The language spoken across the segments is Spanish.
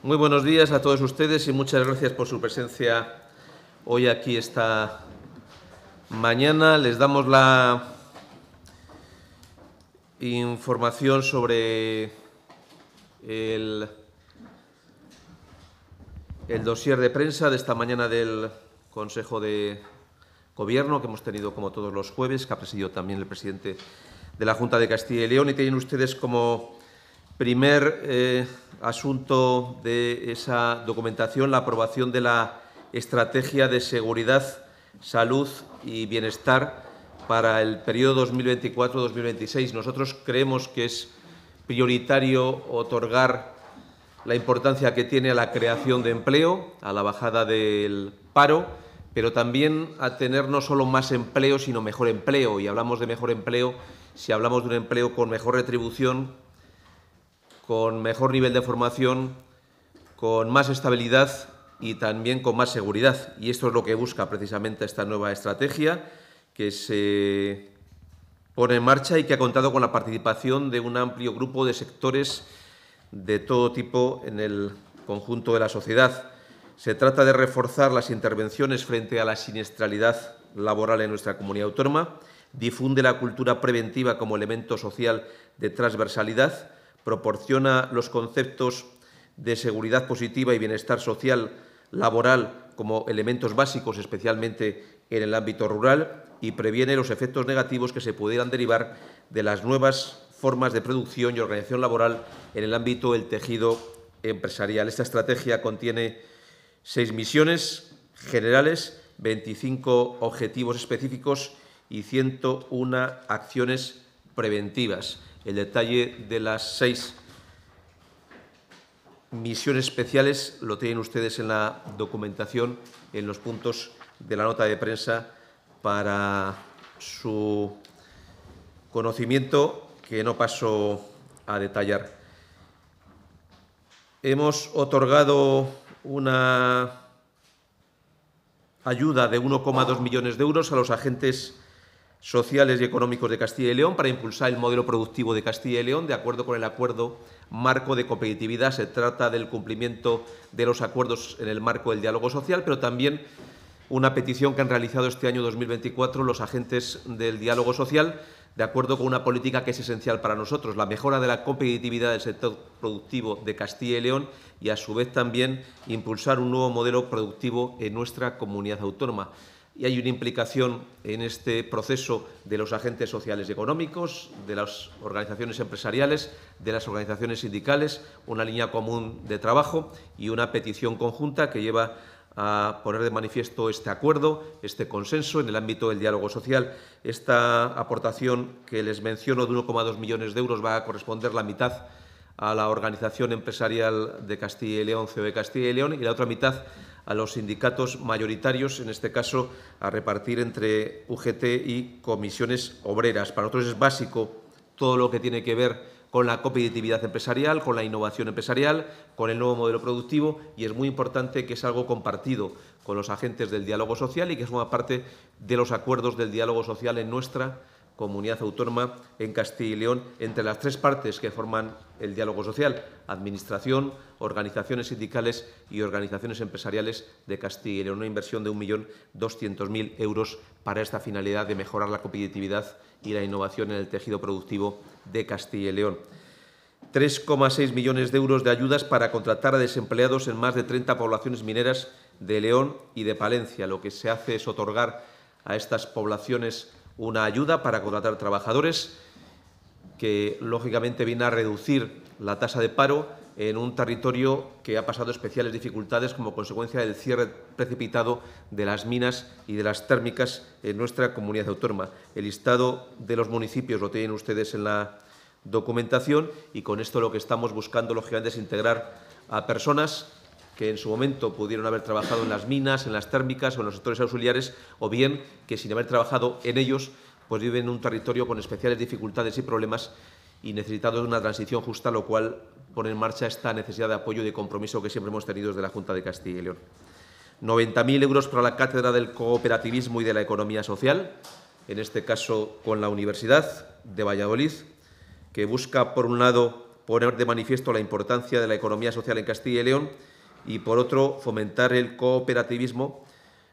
Muy buenos días a todos ustedes y muchas gracias por su presencia hoy aquí esta mañana. Les damos la información sobre el, el dossier de prensa de esta mañana del Consejo de Gobierno que hemos tenido como todos los jueves, que ha presidido también el presidente de la Junta de Castilla y León y tienen ustedes como Primer eh, asunto de esa documentación, la aprobación de la Estrategia de Seguridad, Salud y Bienestar para el periodo 2024-2026. Nosotros creemos que es prioritario otorgar la importancia que tiene a la creación de empleo, a la bajada del paro, pero también a tener no solo más empleo, sino mejor empleo. Y hablamos de mejor empleo si hablamos de un empleo con mejor retribución, con mejor nivel de formación, con más estabilidad y también con más seguridad. Y esto es lo que busca precisamente esta nueva estrategia que se pone en marcha y que ha contado con la participación de un amplio grupo de sectores de todo tipo en el conjunto de la sociedad. Se trata de reforzar las intervenciones frente a la siniestralidad laboral en nuestra comunidad autónoma, difunde la cultura preventiva como elemento social de transversalidad, proporciona los conceptos de seguridad positiva y bienestar social, laboral, como elementos básicos, especialmente en el ámbito rural, y previene los efectos negativos que se pudieran derivar de las nuevas formas de producción y organización laboral en el ámbito del tejido empresarial. Esta estrategia contiene seis misiones generales, 25 objetivos específicos y 101 acciones preventivas el detalle de las seis misiones especiales lo tienen ustedes en la documentación, en los puntos de la nota de prensa para su conocimiento, que no paso a detallar. Hemos otorgado una ayuda de 1,2 millones de euros a los agentes sociales y económicos de Castilla y León para impulsar el modelo productivo de Castilla y León de acuerdo con el acuerdo marco de competitividad. Se trata del cumplimiento de los acuerdos en el marco del diálogo social, pero también una petición que han realizado este año 2024 los agentes del diálogo social de acuerdo con una política que es esencial para nosotros, la mejora de la competitividad del sector productivo de Castilla y León y, a su vez, también impulsar un nuevo modelo productivo en nuestra comunidad autónoma y hay una implicación en este proceso de los agentes sociales y económicos, de las organizaciones empresariales, de las organizaciones sindicales, una línea común de trabajo y una petición conjunta que lleva a poner de manifiesto este acuerdo, este consenso en el ámbito del diálogo social. Esta aportación que les menciono de 1,2 millones de euros va a corresponder la mitad a la Organización Empresarial de Castilla y León, de Castilla y León, y la otra mitad a los sindicatos mayoritarios, en este caso a repartir entre UGT y comisiones obreras. Para nosotros es básico todo lo que tiene que ver con la competitividad empresarial, con la innovación empresarial, con el nuevo modelo productivo y es muy importante que es algo compartido con los agentes del diálogo social y que es una parte de los acuerdos del diálogo social en nuestra comunidad autónoma en Castilla y León entre las tres partes que forman el diálogo social, Administración, organizaciones sindicales y organizaciones empresariales de Castilla y León. Una inversión de 1.200.000 euros para esta finalidad de mejorar la competitividad y la innovación en el tejido productivo de Castilla y León. 3,6 millones de euros de ayudas para contratar a desempleados en más de 30 poblaciones mineras de León y de Palencia. Lo que se hace es otorgar a estas poblaciones una ayuda para contratar trabajadores que lógicamente viene a reducir la tasa de paro en un territorio que ha pasado especiales dificultades como consecuencia del cierre precipitado de las minas y de las térmicas en nuestra comunidad autónoma. El listado de los municipios lo tienen ustedes en la documentación y con esto lo que estamos buscando, lógicamente, es integrar a personas que en su momento pudieron haber trabajado en las minas, en las térmicas o en los sectores auxiliares, o bien que sin haber trabajado en ellos, pues viven en un territorio con especiales dificultades y problemas y necesitados de una transición justa, lo cual pone en marcha esta necesidad de apoyo y de compromiso que siempre hemos tenido desde la Junta de Castilla y León. 90.000 euros para la Cátedra del Cooperativismo y de la Economía Social, en este caso con la Universidad de Valladolid, que busca, por un lado, poner de manifiesto la importancia de la economía social en Castilla y León, y por otro fomentar el cooperativismo,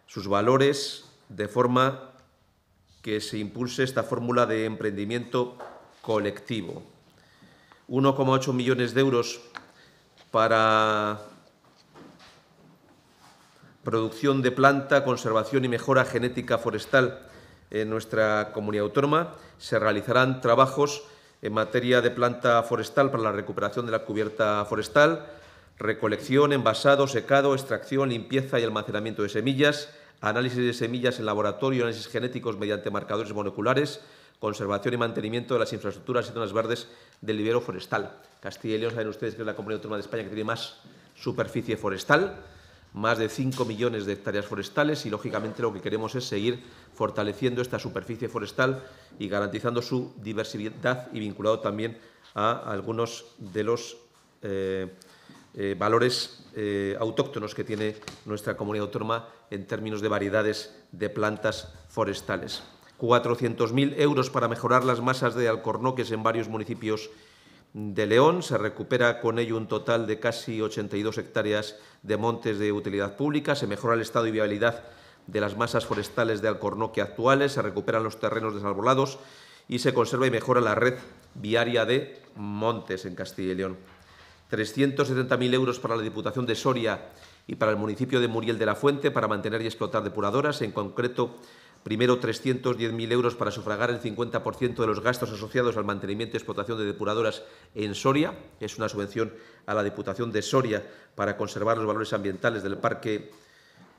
sus valores, de forma que se impulse esta fórmula de emprendimiento colectivo. 1,8 millones de euros para producción de planta, conservación y mejora genética forestal en nuestra comunidad autónoma. Se realizarán trabajos en materia de planta forestal para la recuperación de la cubierta forestal, recolección, envasado, secado, extracción, limpieza y almacenamiento de semillas, análisis de semillas en laboratorio, análisis genéticos mediante marcadores moleculares, conservación y mantenimiento de las infraestructuras y zonas verdes del libero forestal. Castilla y León, saben ustedes que es la comunidad autónoma de España que tiene más superficie forestal, más de 5 millones de hectáreas forestales y, lógicamente, lo que queremos es seguir fortaleciendo esta superficie forestal y garantizando su diversidad y vinculado también a algunos de los... Eh, eh, valores eh, autóctonos que tiene nuestra comunidad autónoma en términos de variedades de plantas forestales. 400.000 euros para mejorar las masas de alcornoques en varios municipios de León. Se recupera con ello un total de casi 82 hectáreas de montes de utilidad pública. Se mejora el estado y viabilidad de las masas forestales de alcornoque actuales. Se recuperan los terrenos desarbolados y se conserva y mejora la red viaria de montes en Castilla y León. 370.000 euros para la Diputación de Soria y para el municipio de Muriel de la Fuente para mantener y explotar depuradoras, en concreto Primero, 310.000 euros para sufragar el 50% de los gastos asociados al mantenimiento y explotación de depuradoras en Soria. Es una subvención a la Diputación de Soria para conservar los valores ambientales del parque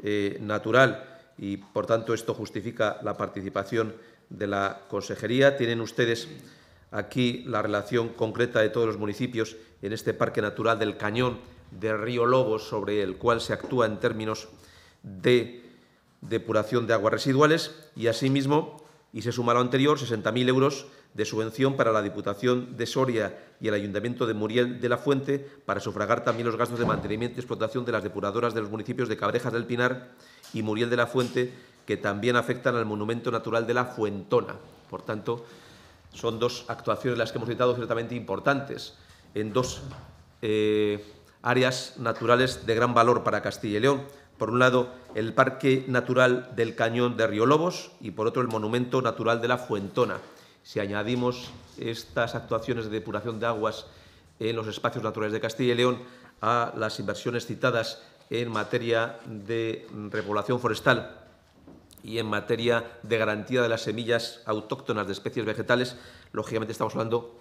eh, natural y, por tanto, esto justifica la participación de la consejería. Tienen ustedes aquí la relación concreta de todos los municipios en este Parque Natural del Cañón del Río Lobos, sobre el cual se actúa en términos de depuración de aguas residuales y, asimismo, y se suma lo anterior, 60.000 euros de subvención para la Diputación de Soria y el Ayuntamiento de Muriel de la Fuente para sufragar también los gastos de mantenimiento y explotación de las depuradoras de los municipios de Cabrejas del Pinar y Muriel de la Fuente, que también afectan al Monumento Natural de la Fuentona. Por tanto, son dos actuaciones las que hemos citado ciertamente importantes en dos eh, áreas naturales de gran valor para Castilla y León. Por un lado, el Parque Natural del Cañón de Río Lobos y por otro, el Monumento Natural de la Fuentona. Si añadimos estas actuaciones de depuración de aguas en los espacios naturales de Castilla y León a las inversiones citadas en materia de repoblación forestal y en materia de garantía de las semillas autóctonas de especies vegetales, lógicamente estamos hablando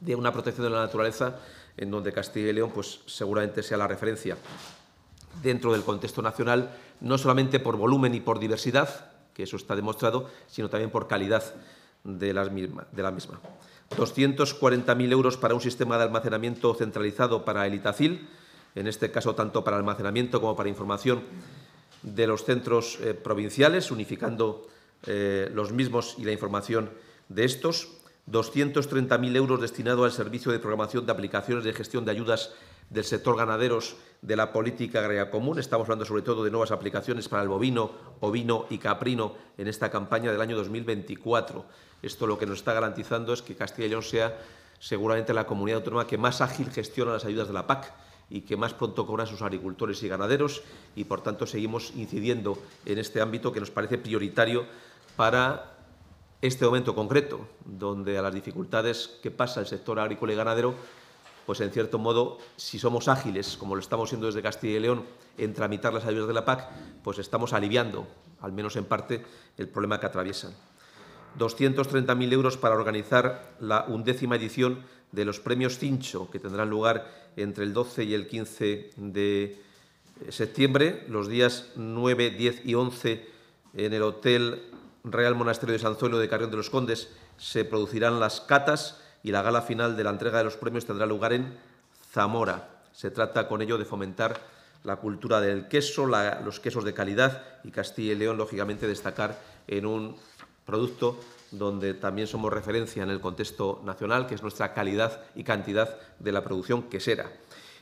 de una protección de la naturaleza en donde Castilla y León pues, seguramente sea la referencia dentro del contexto nacional, no solamente por volumen y por diversidad, que eso está demostrado, sino también por calidad de, de la misma. 240.000 euros para un sistema de almacenamiento centralizado para el Itacil, en este caso tanto para almacenamiento como para información de los centros eh, provinciales, unificando eh, los mismos y la información de estos, 230.000 euros destinados al Servicio de Programación de Aplicaciones de Gestión de Ayudas del sector ganaderos de la política agraria común. Estamos hablando sobre todo de nuevas aplicaciones para el bovino, ovino y caprino en esta campaña del año 2024. Esto lo que nos está garantizando es que Castilla y León sea seguramente la comunidad autónoma que más ágil gestiona las ayudas de la PAC y que más pronto cobran sus agricultores y ganaderos y por tanto seguimos incidiendo en este ámbito que nos parece prioritario para este momento concreto, donde a las dificultades que pasa el sector agrícola y ganadero, pues en cierto modo, si somos ágiles, como lo estamos siendo desde Castilla y León, en tramitar las ayudas de la PAC, pues estamos aliviando, al menos en parte, el problema que atraviesan. 230.000 euros para organizar la undécima edición de los premios Cincho, que tendrán lugar entre el 12 y el 15 de septiembre, los días 9, 10 y 11 en el Hotel Real Monasterio de Sanzuelo de Carrión de los Condes se producirán las catas y la gala final de la entrega de los premios tendrá lugar en Zamora. Se trata con ello de fomentar la cultura del queso, los quesos de calidad y Castilla y León, lógicamente, destacar en un producto donde también somos referencia en el contexto nacional, que es nuestra calidad y cantidad de la producción quesera.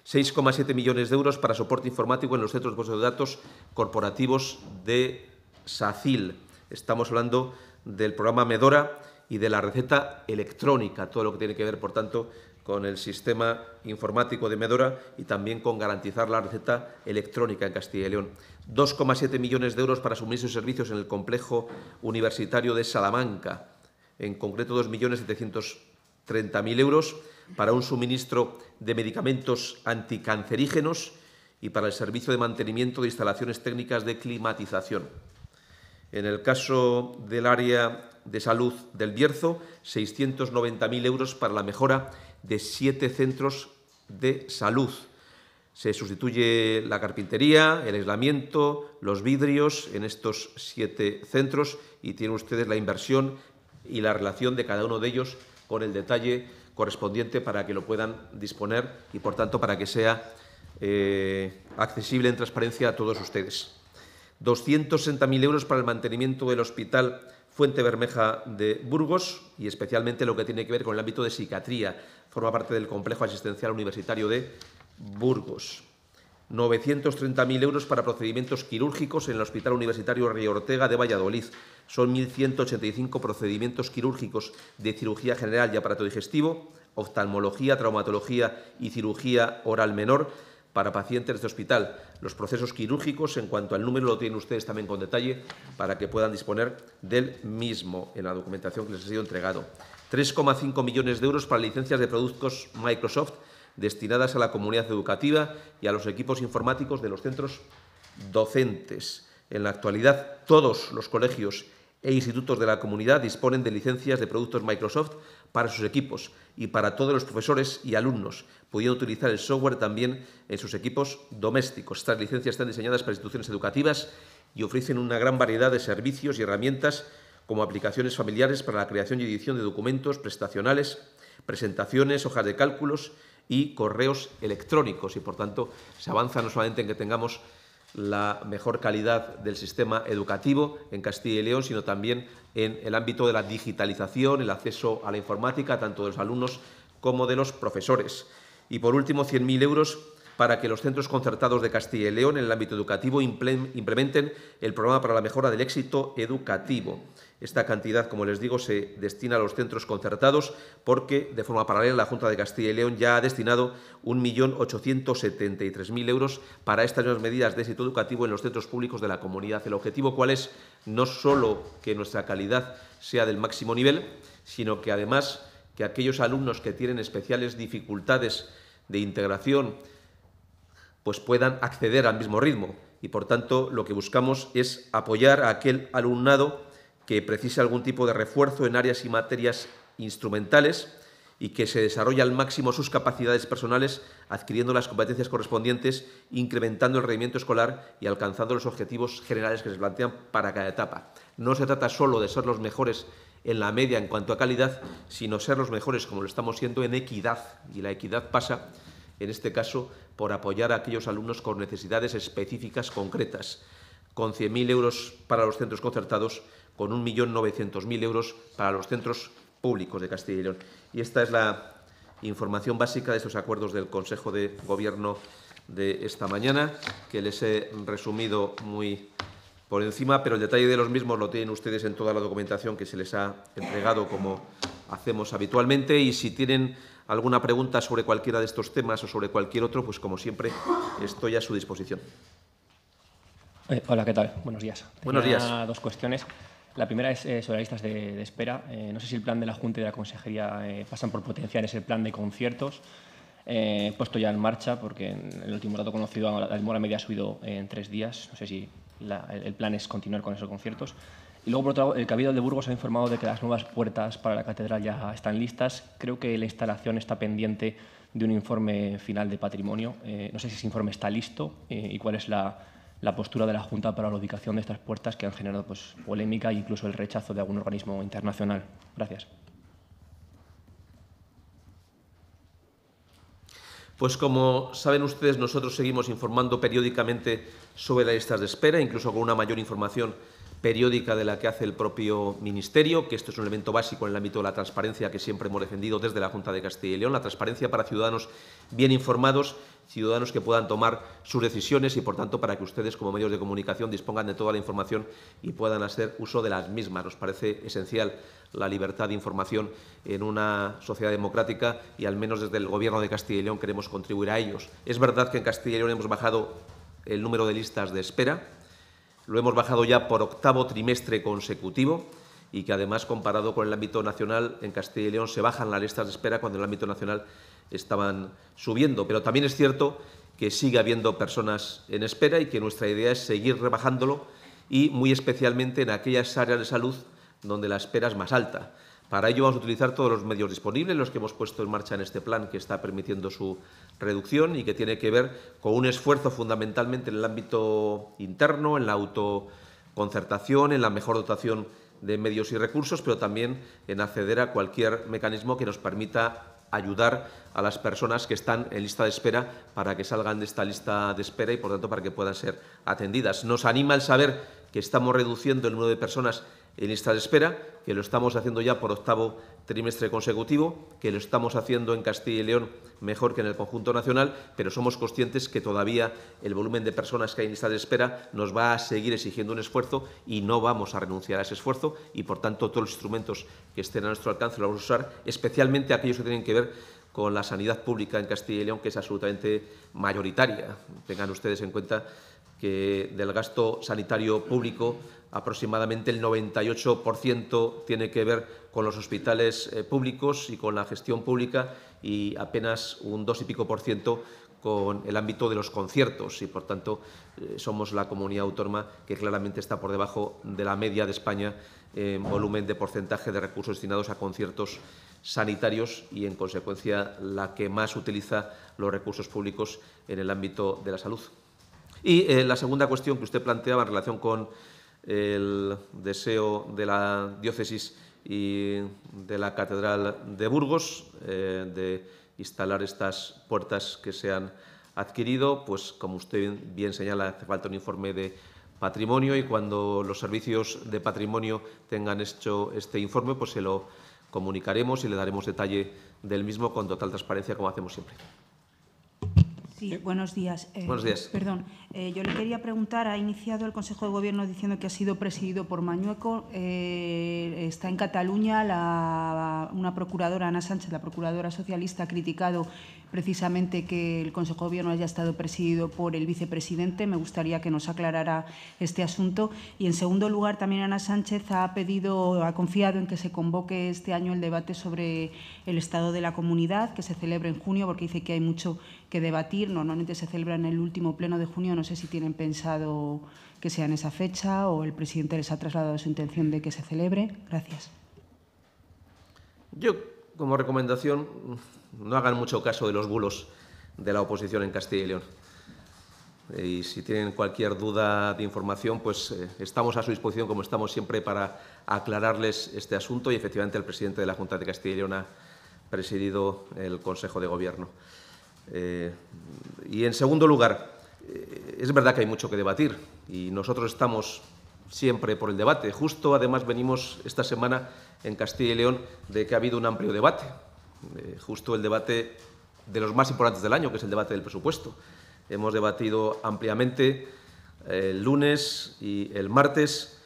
6,7 millones de euros para soporte informático en los centros de datos corporativos de SACIL. Estamos hablando del programa Medora y de la receta electrónica, todo lo que tiene que ver, por tanto, con el sistema informático de Medora y también con garantizar la receta electrónica en Castilla y León. 2,7 millones de euros para suministros y servicios en el complejo universitario de Salamanca, en concreto 2.730.000 euros para un suministro de medicamentos anticancerígenos y para el servicio de mantenimiento de instalaciones técnicas de climatización. En el caso del área de salud del Bierzo, 690.000 euros para la mejora de siete centros de salud. Se sustituye la carpintería, el aislamiento, los vidrios en estos siete centros y tienen ustedes la inversión y la relación de cada uno de ellos con el detalle correspondiente para que lo puedan disponer y, por tanto, para que sea eh, accesible en transparencia a todos ustedes. 260.000 euros para el mantenimiento del Hospital Fuente Bermeja de Burgos y especialmente lo que tiene que ver con el ámbito de psiquiatría forma parte del complejo asistencial universitario de Burgos. 930.000 euros para procedimientos quirúrgicos en el Hospital Universitario Río Ortega de Valladolid. Son 1.185 procedimientos quirúrgicos de cirugía general y aparato digestivo, oftalmología, traumatología y cirugía oral menor para pacientes de hospital. Los procesos quirúrgicos, en cuanto al número, lo tienen ustedes también con detalle para que puedan disponer del mismo en la documentación que les ha sido entregado. 3,5 millones de euros para licencias de productos Microsoft destinadas a la comunidad educativa y a los equipos informáticos de los centros docentes. En la actualidad, todos los colegios e institutos de la comunidad disponen de licencias de productos Microsoft para sus equipos y para todos los profesores y alumnos, pudiendo utilizar el software también en sus equipos domésticos. Estas licencias están diseñadas para instituciones educativas y ofrecen una gran variedad de servicios y herramientas como aplicaciones familiares para la creación y edición de documentos prestacionales, presentaciones, hojas de cálculos y correos electrónicos. Y por tanto, se avanza no solamente en que tengamos la mejor calidad del sistema educativo en Castilla y León, sino también en el ámbito de la digitalización, el acceso a la informática, tanto de los alumnos como de los profesores. Y por último, 100.000 euros para que los centros concertados de Castilla y León en el ámbito educativo implementen el programa para la mejora del éxito educativo. Esta cantidad, como les digo, se destina a los centros concertados porque, de forma paralela, la Junta de Castilla y León ya ha destinado 1.873.000 euros para estas nuevas medidas de éxito educativo en los centros públicos de la comunidad. El objetivo, ¿cuál es? No solo que nuestra calidad sea del máximo nivel, sino que además que aquellos alumnos que tienen especiales dificultades de integración pues puedan acceder al mismo ritmo y por tanto lo que buscamos es apoyar a aquel alumnado que precise algún tipo de refuerzo en áreas y materias instrumentales y que se desarrolle al máximo sus capacidades personales adquiriendo las competencias correspondientes, incrementando el rendimiento escolar y alcanzando los objetivos generales que se plantean para cada etapa. No se trata solo de ser los mejores en la media en cuanto a calidad, sino ser los mejores, como lo estamos siendo, en equidad. Y la equidad pasa, en este caso, por apoyar a aquellos alumnos con necesidades específicas concretas, con 100.000 euros para los centros concertados, con 1.900.000 euros para los centros públicos de Castilla y León. Y esta es la información básica de estos acuerdos del Consejo de Gobierno de esta mañana, que les he resumido muy por encima, pero el detalle de los mismos lo tienen ustedes en toda la documentación que se les ha entregado, como hacemos habitualmente. Y si tienen alguna pregunta sobre cualquiera de estos temas o sobre cualquier otro, pues como siempre estoy a su disposición. Eh, hola, ¿qué tal? Buenos días. Buenos días. Dos cuestiones. La primera es eh, sobre las listas de, espera. Eh, no sé si el plan de la Junta y de la Consejería eh, pasan por potenciar ese plan de conciertos puesto ya en marcha, porque en el último dato conocido la demora media ha subido en tres días. No sé si el, el, plan es continuar con esos conciertos. Y luego, por otro lado, el Cabildo de Burgos ha informado de que las nuevas puertas para la catedral ya están listas. Creo que la instalación está pendiente de un informe final de patrimonio. no sé si ese informe está listo y cuál es la, la postura de la Junta para la ubicación de estas puertas que han generado pues, polémica e incluso el rechazo de algún organismo internacional. Gracias. Pues como saben ustedes, nosotros seguimos informando periódicamente sobre las listas de espera, incluso con una mayor información periódica de la que hace el propio Ministerio, que esto es un elemento básico en el ámbito de la transparencia que siempre hemos defendido desde la Junta de Castilla y León, la transparencia para ciudadanos bien informados ciudadanos que puedan tomar sus decisiones y, por tanto, para que ustedes como medios de comunicación dispongan de toda la información y puedan hacer uso de las mismas. Nos parece esencial la libertad de información en una sociedad democrática y, al menos desde el Gobierno de Castilla y León, queremos contribuir a ellos. Es verdad que en Castilla y León hemos bajado el número de listas de espera, lo hemos bajado ya por octavo trimestre consecutivo y que además comparado con el ámbito nacional en Castilla y León se bajan las listas de espera cuando en el ámbito nacional estaban subiendo. Pero también es cierto que sigue habiendo personas en espera y que nuestra idea es seguir rebajándolo y muy especialmente en aquellas áreas de salud donde la espera es más alta. Para ello vamos a utilizar todos los medios disponibles, los que hemos puesto en marcha en este plan que está permitiendo su reducción y que tiene que ver con un esfuerzo fundamentalmente en el ámbito interno, en la autoconcertación, en la mejor dotación de medios y recursos, pero también en acceder a cualquier mecanismo que nos permita ayudar a las personas que están en lista de espera para que salgan de esta lista de espera y, por tanto, para que puedan ser atendidas. Nos anima el saber que estamos reduciendo el número de personas en lista de espera, que lo estamos haciendo ya por octavo trimestre consecutivo, que lo estamos haciendo en Castilla y León mejor que en el conjunto nacional, pero somos conscientes que todavía el volumen de personas que hay en lista de espera nos va a seguir exigiendo un esfuerzo y no vamos a renunciar a ese esfuerzo y, por tanto, todos los instrumentos que estén a nuestro alcance los vamos a usar, especialmente aquellos que tienen que ver con la sanidad pública en Castilla y León, que es absolutamente mayoritaria. Tengan ustedes en cuenta que del gasto sanitario público aproximadamente el 98% tiene que ver con los hospitales eh, públicos y con la gestión pública y apenas un dos y pico por ciento con el ámbito de los conciertos y, por tanto, eh, somos la comunidad autónoma que claramente está por debajo de la media de España en volumen de porcentaje de recursos destinados a conciertos sanitarios y, en consecuencia, la que más utiliza los recursos públicos en el ámbito de la salud. Y eh, la segunda cuestión que usted planteaba en relación con el deseo de la diócesis y de la Catedral de Burgos eh, de instalar estas puertas que se han adquirido, pues como usted bien señala, hace falta un informe de patrimonio y cuando los servicios de patrimonio tengan hecho este informe, pues se lo comunicaremos y le daremos detalle del mismo con total transparencia como hacemos siempre. Sí, buenos días. Eh, buenos días. Perdón, eh, yo le quería preguntar, ha iniciado el Consejo de Gobierno diciendo que ha sido presidido por Mañueco. Eh, está en Cataluña la, una procuradora, Ana Sánchez, la procuradora socialista, ha criticado precisamente que el Consejo de Gobierno haya estado presidido por el vicepresidente. Me gustaría que nos aclarara este asunto. Y, en segundo lugar, también Ana Sánchez ha pedido, ha confiado en que se convoque este año el debate sobre el estado de la comunidad, que se celebre en junio, porque dice que hay mucho que debatir. Normalmente se celebra en el último pleno de junio. No sé si tienen pensado que sea en esa fecha o el presidente les ha trasladado su intención de que se celebre. Gracias. Yo como recomendación, no hagan mucho caso de los bulos de la oposición en Castilla y León. Y si tienen cualquier duda de información, pues eh, estamos a su disposición, como estamos siempre, para aclararles este asunto. Y efectivamente, el presidente de la Junta de Castilla y León ha presidido el Consejo de Gobierno. Eh, y en segundo lugar, eh, es verdad que hay mucho que debatir y nosotros estamos siempre por el debate. Justo, además, venimos esta semana en Castilla y León de que ha habido un amplio debate, eh, justo el debate de los más importantes del año, que es el debate del presupuesto. Hemos debatido ampliamente eh, el lunes y el martes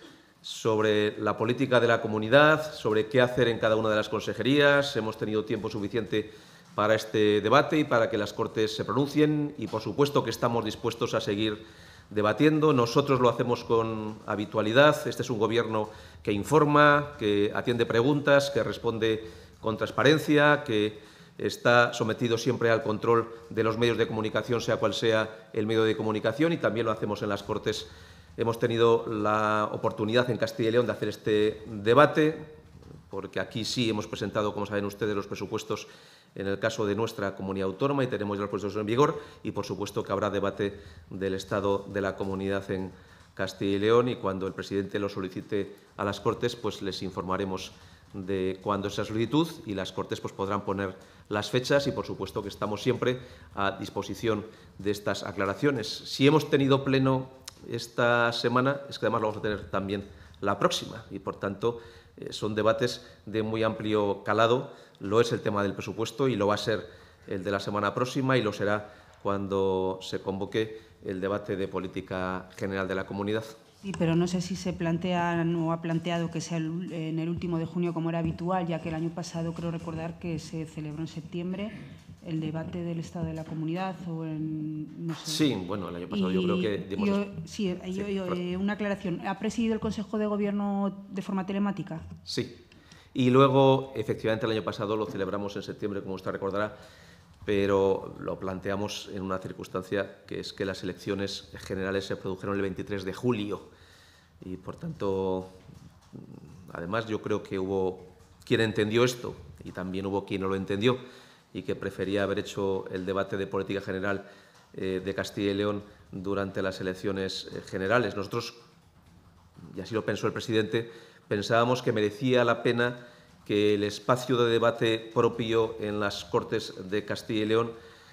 sobre la política de la comunidad, sobre qué hacer en cada una de las consejerías. Hemos tenido tiempo suficiente para este debate y para que las Cortes se pronuncien y, por supuesto, que estamos dispuestos a seguir debatiendo. Nosotros lo hacemos con habitualidad. Este es un gobierno que informa, que atiende preguntas, que responde con transparencia, que está sometido siempre al control de los medios de comunicación, sea cual sea el medio de comunicación, y también lo hacemos en las Cortes. Hemos tenido la oportunidad en Castilla y León de hacer este debate, porque aquí sí hemos presentado, como saben ustedes, los presupuestos en el caso de nuestra comunidad autónoma y tenemos ya los procesos en vigor y por supuesto que habrá debate del estado de la comunidad en Castilla y León y cuando el presidente lo solicite a las Cortes pues les informaremos de cuándo esa solicitud y las Cortes pues, podrán poner las fechas y por supuesto que estamos siempre a disposición de estas aclaraciones. Si hemos tenido pleno esta semana es que además lo vamos a tener también la próxima y por tanto eh, son debates de muy amplio calado lo es el tema del presupuesto y lo va a ser el de la semana próxima y lo será cuando se convoque el debate de política general de la comunidad. Sí, pero no sé si se plantea o ha planteado que sea en el último de junio como era habitual, ya que el año pasado creo recordar que se celebró en septiembre el debate del estado de la comunidad o en, Sí, bueno, el año pasado yo creo que sí, eh, una aclaración. ¿Ha presidido el Consejo de Gobierno de forma telemática? Sí. Y luego, efectivamente, el año pasado lo celebramos en septiembre, como usted recordará, pero lo planteamos en una circunstancia que es que las elecciones generales se produjeron el 23 de julio y, por tanto, además yo creo que hubo quien entendió esto y también hubo quien no lo entendió y que prefería haber hecho el debate de política general eh, de Castilla y León durante las elecciones eh, generales. Nosotros, y así lo pensó el presidente, pensábamos que merecía la pena que el espacio de debate propio en las Cortes de Castilla y León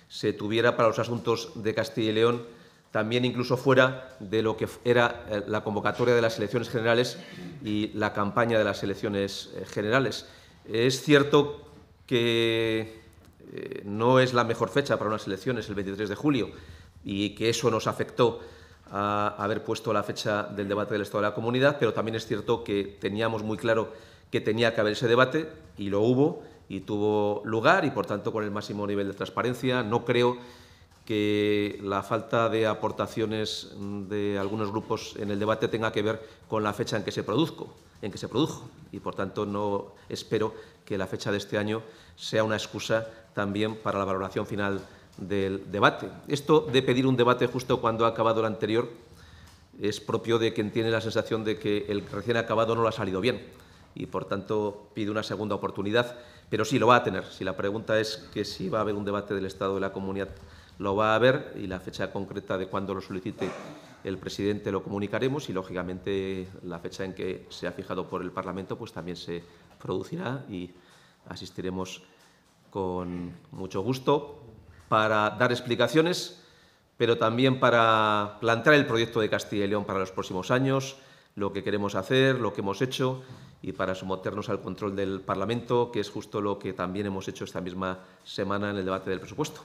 se tuviera para los asuntos de Castilla y León, también incluso fuera de lo que era eh, la convocatoria de las elecciones generales y la campaña de las elecciones eh, generales. Es cierto que eh, no es la mejor fecha para unas elecciones, el 23 de julio, y que eso nos afectó a haber puesto la fecha del debate del Estado de la Comunidad, pero también es cierto que teníamos muy claro que tenía que haber ese debate y lo hubo y tuvo lugar y, por tanto, con el máximo nivel de transparencia. No creo que la falta de aportaciones de algunos grupos en el debate tenga que ver con la fecha en que se produzco, en que se produjo y por tanto no espero que la fecha de este año sea una excusa también para la valoración final del debate. Esto de pedir un debate justo cuando ha acabado el anterior es propio de quien tiene la sensación de que el recién acabado no lo ha salido bien y, por tanto, pide una segunda oportunidad, pero sí lo va a tener. Si la pregunta es que si va a haber un debate del Estado de la Comunidad, lo va a haber y la fecha concreta de cuando lo solicite el presidente lo comunicaremos y, lógicamente, la fecha en que se ha fijado por el Parlamento pues también se producirá y asistiremos con mucho gusto para dar explicaciones, pero también para plantear el proyecto de Castilla y León para los próximos años, lo que queremos hacer, lo que hemos hecho y para someternos al control del Parlamento, que es justo lo que también hemos hecho esta misma semana en el debate del presupuesto.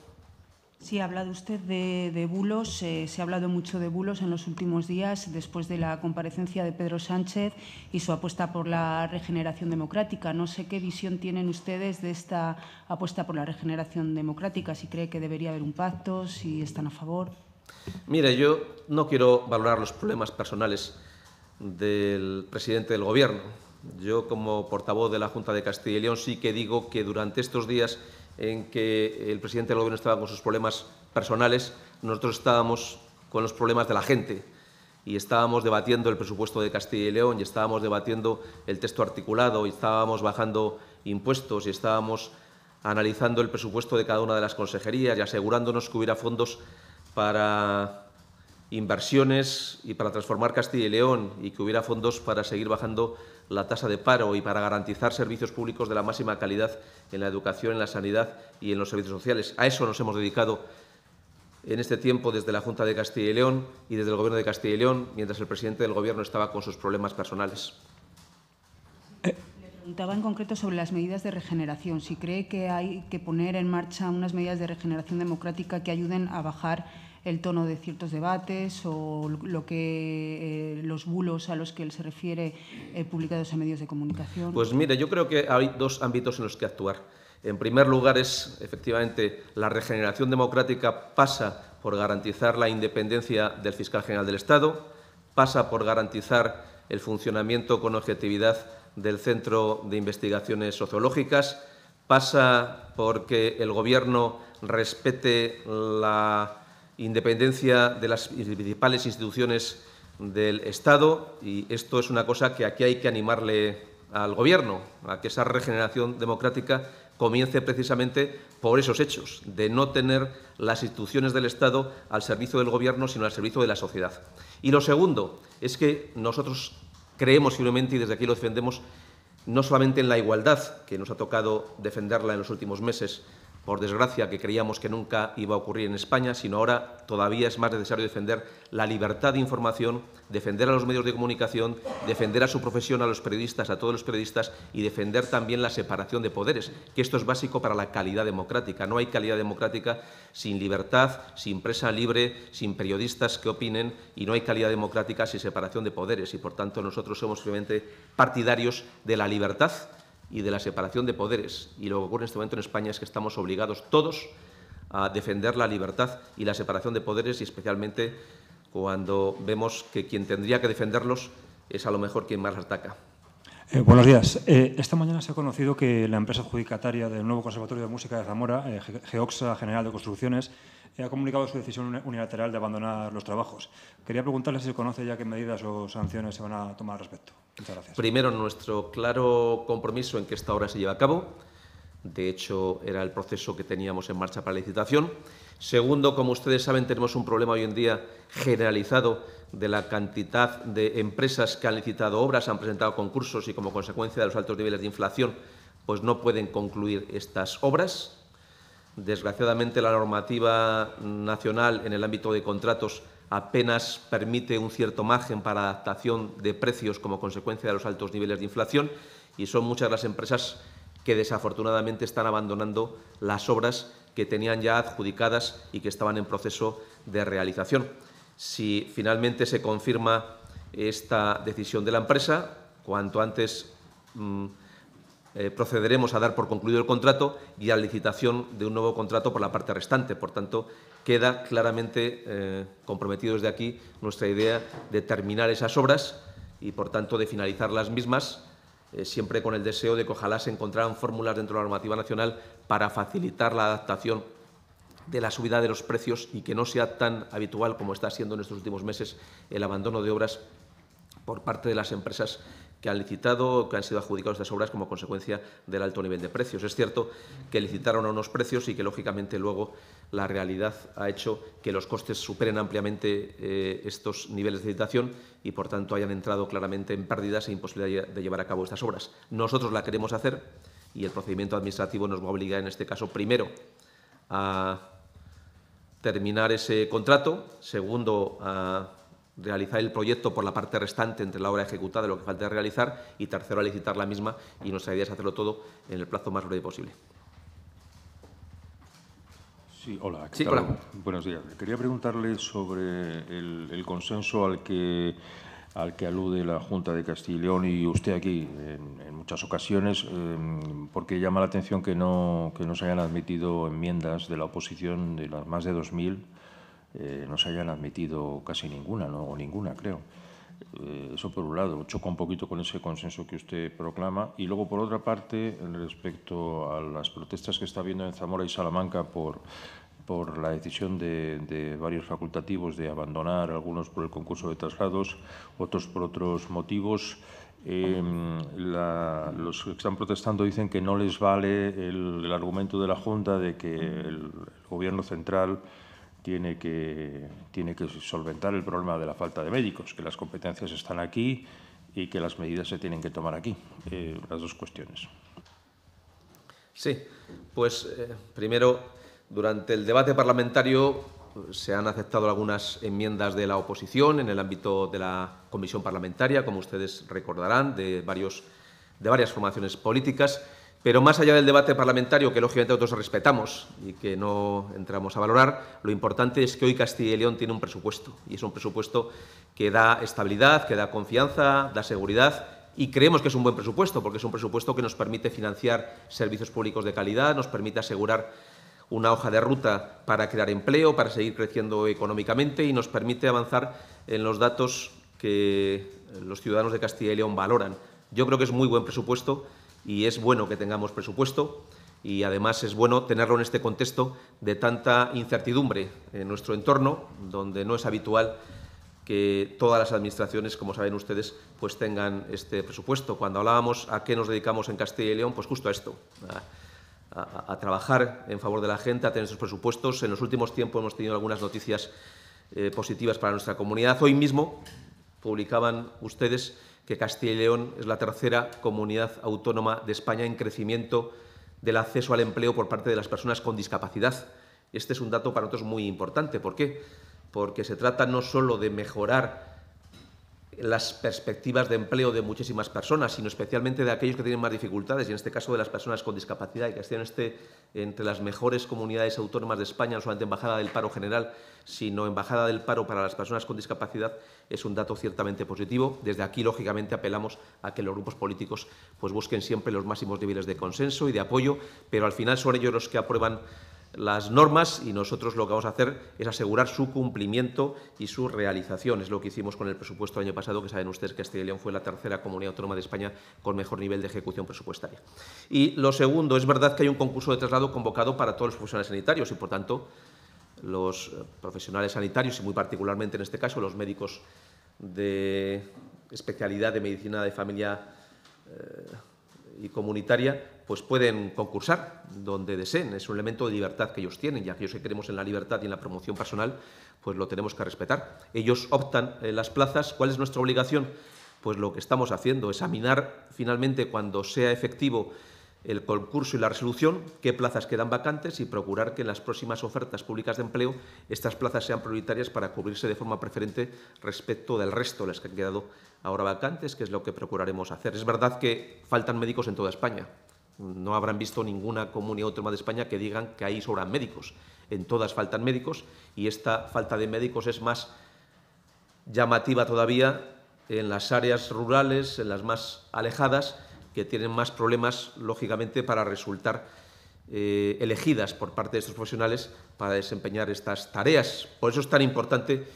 Sí, ha hablado usted de, bulos. Eh, se ha hablado mucho de bulos en los últimos días después de la comparecencia de Pedro Sánchez y su apuesta por la regeneración democrática. No sé qué visión tienen ustedes de esta apuesta por la regeneración democrática, si cree que debería haber un pacto, si están a favor. Mire, yo no quiero valorar los problemas personales del presidente del Gobierno. Yo, como portavoz de la Junta de Castilla y León, sí que digo que durante estos días en que el presidente del Gobierno estaba con sus problemas personales, nosotros estábamos con los problemas de la gente y estábamos debatiendo el presupuesto de Castilla y León y estábamos debatiendo el texto articulado y estábamos bajando impuestos y estábamos analizando el presupuesto de cada una de las consejerías y asegurándonos que hubiera fondos para inversiones y para transformar Castilla y León y que hubiera fondos para seguir bajando la tasa de paro y para garantizar servicios públicos de la máxima calidad en la educación, en la sanidad y en los servicios sociales. A eso nos hemos dedicado en este tiempo desde la Junta de Castilla y León y desde el Gobierno de Castilla y León, mientras el presidente del Gobierno estaba con sus problemas personales. Eh, preguntaba en concreto sobre las medidas de regeneración, si cree que hay que poner en marcha unas medidas de regeneración democrática que ayuden a bajar el tono de ciertos debates o que eh, los bulos a los que él se refiere eh, publicados en medios de comunicación. Pues mire, yo creo que hay dos ámbitos en los que actuar. En primer lugar es efectivamente la regeneración democrática pasa por garantizar la independencia del fiscal general del Estado, pasa por garantizar el funcionamiento con objetividad del Centro de Investigaciones Sociológicas, pasa porque el Gobierno respete la independencia de las principales instituciones del Estado y esto es una cosa que aquí hay que animarle al Gobierno, a que esa regeneración democrática comience precisamente por esos hechos, de no tener las instituciones del Estado al servicio del Gobierno, sino al servicio de la sociedad. Y lo segundo es que nosotros creemos firmemente y desde aquí lo defendemos no solamente en la igualdad, que nos ha tocado defenderla en los últimos meses, por desgracia, que creíamos que nunca iba a ocurrir en España, sino ahora todavía es más necesario defender la libertad de información, defender a los medios de comunicación, defender a su profesión, a los periodistas, a todos los periodistas y defender también la separación de poderes, que esto es básico para la calidad democrática. No hay calidad democrática sin libertad, sin presa libre, sin periodistas que opinen y no hay calidad democrática sin separación de poderes y, por tanto, nosotros somos simplemente partidarios de la libertad y de la separación de poderes. Y lo que ocurre en este momento en España es que estamos obligados todos a defender la libertad y la separación de poderes y especialmente cuando vemos que quien tendría que defenderlos es a lo mejor quien más ataca. Eh, buenos días. Eh, esta mañana se ha conocido que la empresa adjudicataria del nuevo Conservatorio de Música de Zamora, eh, Geoxa General de Construcciones, ha comunicado su decisión unilateral de abandonar los trabajos. Quería preguntarle si se conoce ya qué medidas o sanciones se van a tomar al respecto. Muchas gracias. Primero, nuestro claro compromiso en que esta obra se lleva a cabo. De hecho, era el proceso que teníamos en marcha para la licitación. Segundo, como ustedes saben, tenemos un problema hoy en día generalizado de la cantidad de empresas que han licitado obras, han presentado concursos y como consecuencia de los altos niveles de inflación, pues no pueden concluir estas obras. Desgraciadamente, la normativa nacional en el ámbito de contratos apenas permite un cierto margen para adaptación de precios como consecuencia de los altos niveles de inflación y son muchas las empresas que desafortunadamente están abandonando las obras que tenían ya adjudicadas y que estaban en proceso de realización. Si finalmente se confirma esta decisión de la empresa, cuanto antes mm, eh, procederemos a dar por concluido el contrato y a la licitación de un nuevo contrato por la parte restante. Por tanto, queda claramente eh, comprometido desde aquí nuestra idea de terminar esas obras y, por tanto, de finalizar las mismas, eh, siempre con el deseo de que ojalá se encontraran fórmulas dentro de la normativa nacional para facilitar la adaptación de la subida de los precios y que no sea tan habitual como está siendo en estos últimos meses el abandono de obras por parte de las empresas que han licitado, que han sido adjudicados estas obras como consecuencia del alto nivel de precios. Es cierto que licitaron a unos precios y que, lógicamente, luego la realidad ha hecho que los costes superen ampliamente eh, estos niveles de licitación y, por tanto, hayan entrado claramente en pérdidas e imposibilidad de llevar a cabo estas obras. Nosotros la queremos hacer y el procedimiento administrativo nos va a obligar, en este caso, primero, a terminar ese contrato, segundo, a realizar el proyecto por la parte restante entre la hora ejecutada y lo que falta realizar y tercero a licitar la misma y nuestra idea es hacerlo todo en el plazo más breve posible. Sí, hola. sí, Buenos días. Quería preguntarle sobre el, consenso al que, al que alude la Junta de Castilla y León y usted aquí en, muchas ocasiones, em, porque llama la atención que no, que no se hayan admitido enmiendas de la oposición de las más de 2.000 eh, no se hayan admitido casi ninguna, ¿no? o ninguna, creo. Eh, eso por un lado, choca un poquito con ese consenso que usted proclama. Y luego, por otra parte, respecto a las protestas que está habiendo en Zamora y Salamanca por, la decisión de, varios facultativos de abandonar, algunos por el concurso de traslados, otros por otros motivos. Em, los que están protestando dicen que no les vale el, argumento de la Junta de que el Gobierno central tiene que, tiene que solventar el problema de la falta de médicos, que las competencias están aquí y que las medidas se tienen que tomar aquí. Eh, las dos cuestiones. Sí, pues eh, primero, durante el debate parlamentario se han aceptado algunas enmiendas de la oposición en el ámbito de la comisión parlamentaria, como ustedes recordarán, de, varios, de varias formaciones políticas. Pero más allá del debate parlamentario, que lógicamente nosotros respetamos y que no entramos a valorar, lo importante es que hoy Castilla y León tiene un presupuesto, y es un presupuesto que da estabilidad, que da confianza, da seguridad, y creemos que es un buen presupuesto, porque es un presupuesto que nos permite financiar servicios públicos de calidad, nos permite asegurar una hoja de ruta para crear empleo, para seguir creciendo económicamente y nos permite avanzar en los datos que los ciudadanos de Castilla y León valoran. Yo creo que es muy buen presupuesto y es bueno que tengamos presupuesto y además es bueno tenerlo en este contexto de tanta incertidumbre en nuestro entorno, donde no es habitual que todas las administraciones, como saben ustedes, pues tengan este presupuesto. Cuando hablábamos a qué nos dedicamos en Castilla y León, pues justo a esto, a, trabajar en favor de la gente, a tener sus presupuestos. En los últimos tiempos hemos tenido algunas noticias eh, positivas para nuestra comunidad. Hoy mismo publicaban ustedes que Castilla y León es la tercera comunidad autónoma de España en crecimiento del acceso al empleo por parte de las personas con discapacidad. Este es un dato para nosotros muy importante. ¿Por qué? Porque se trata no solo de mejorar las perspectivas de empleo de muchísimas personas, sino especialmente de aquellos que tienen más dificultades, y en este caso de las personas con discapacidad, y que estén este, entre las mejores comunidades autónomas de España, no solamente embajada del paro general, sino embajada del paro para las personas con discapacidad, es un dato ciertamente positivo. Desde aquí, lógicamente, apelamos a que los grupos políticos pues, busquen siempre los máximos niveles de consenso y de apoyo, pero al final son ellos los que aprueban las normas y nosotros lo que vamos a hacer es asegurar su cumplimiento y su realización. Es lo que hicimos con el presupuesto del año pasado, que saben ustedes que Castilla León fue la tercera comunidad autónoma de España con mejor nivel de ejecución presupuestaria. Y lo segundo, es verdad que hay un concurso de traslado convocado para todos los profesionales sanitarios y, por tanto, los eh, profesionales sanitarios y muy particularmente en este caso los médicos de especialidad de medicina de familia eh, y comunitaria, pues pueden concursar donde deseen. Es un elemento de libertad que ellos tienen ...ya aquellos que creemos en la libertad y en la promoción personal, pues lo tenemos que respetar. Ellos optan eh, las plazas. ¿Cuál es nuestra obligación? Pues lo que estamos haciendo, es examinar finalmente cuando sea efectivo el concurso y la resolución, qué plazas quedan vacantes y procurar que en las próximas ofertas públicas de empleo estas plazas sean prioritarias para cubrirse de forma preferente respecto del resto las que han quedado ahora vacantes, que es lo que procuraremos hacer. Es verdad que faltan médicos en toda España. No habrán visto ninguna comunidad autónoma de España que digan que ahí sobran médicos. En todas faltan médicos y esta falta de médicos es más llamativa todavía en las áreas rurales, en las más alejadas, que tienen más problemas, lógicamente, para resultar eh, elegidas por parte de estos profesionales para desempeñar estas tareas. Por eso es tan importante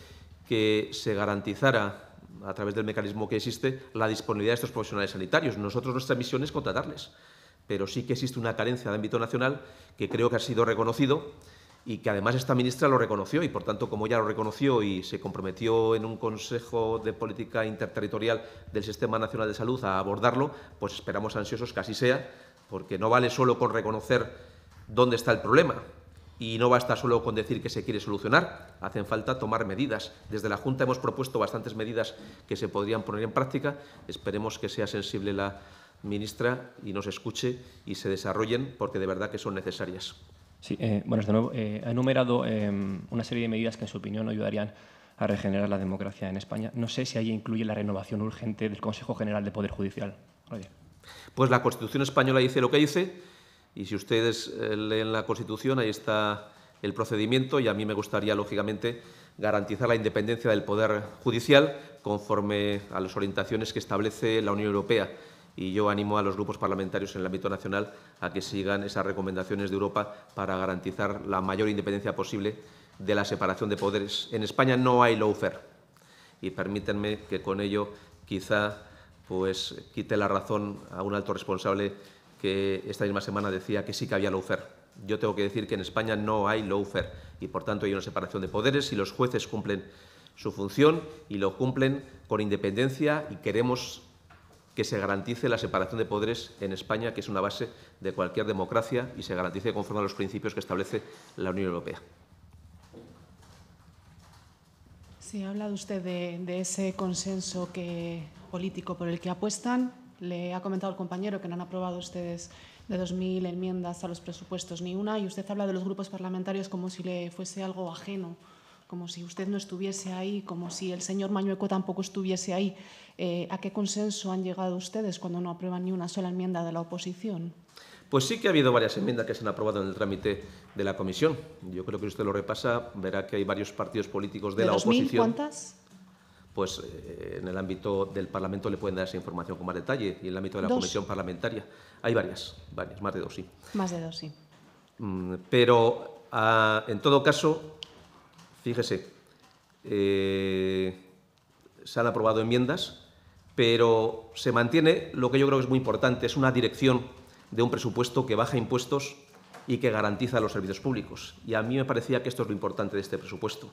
que se garantizara, a través del mecanismo que existe, la disponibilidad de estos profesionales sanitarios. Nosotros nuestra misión es contratarles, pero sí que existe una carencia de ámbito nacional que creo que ha sido reconocido y que además esta ministra lo reconoció y por tanto como ya lo reconoció y se comprometió en un Consejo de Política Interterritorial del Sistema Nacional de Salud a abordarlo, pues esperamos ansiosos que así sea, porque no vale solo con reconocer dónde está el problema y no basta solo con decir que se quiere solucionar, hacen falta tomar medidas. Desde la Junta hemos propuesto bastantes medidas que se podrían poner en práctica, esperemos que sea sensible la ministra y nos escuche y se desarrollen porque de verdad que son necesarias. Sí, eh, bueno, de nuevo, eh, ha enumerado em, una serie de medidas que, en su opinión, ayudarían a regenerar la democracia en España. No sé si ahí incluye la renovación urgente del Consejo General de Poder Judicial. Pues la Constitución española dice lo que dice, y si ustedes eh, leen la Constitución, ahí está el procedimiento, y a mí me gustaría, lógicamente, garantizar la independencia del Poder Judicial conforme a las orientaciones que establece la Unión Europea y yo animo a los grupos parlamentarios en el ámbito nacional a que sigan esas recomendaciones de Europa para garantizar la mayor independencia posible de la separación de poderes. En España no hay lawfare y permítanme que con ello quizá pues quite la razón a un alto responsable que esta misma semana decía que sí que había lawfare. Yo tengo que decir que en España no hay lawfare y por tanto hay una separación de poderes y los jueces cumplen su función y lo cumplen con independencia y queremos que se garantice la separación de poderes en España, que es una base de cualquier democracia y se garantice conforme a los principios que establece la Unión Europea. Sí, ha hablado usted de, ese consenso político por el que apuestan. Le ha comentado el compañero que no han aprobado ustedes de 2.000 enmiendas a los presupuestos, ni una, y usted habla de los grupos parlamentarios como si le fuese algo ajeno como si usted no estuviese ahí, como si el señor Mañueco tampoco estuviese ahí. Eh, ¿A qué consenso han llegado ustedes cuando no aprueban ni una sola enmienda de la oposición? Pues sí que ha habido varias enmiendas que se han aprobado en el trámite de la comisión. Yo creo que usted lo repasa, verá que hay varios partidos políticos de, la oposición. ¿Cuántas? Pues eh, en el ámbito del Parlamento le pueden dar esa información con más detalle y en el ámbito de la comisión parlamentaria hay varias, varias, más de dos sí. Más de dos sí. Mm, pero ah, en todo caso, Fíjese, eh, se han aprobado enmiendas, pero se mantiene lo que yo creo que es muy importante, es una dirección de un presupuesto que baja impuestos y que garantiza los servicios públicos. Y a mí me parecía que esto es lo importante de este presupuesto.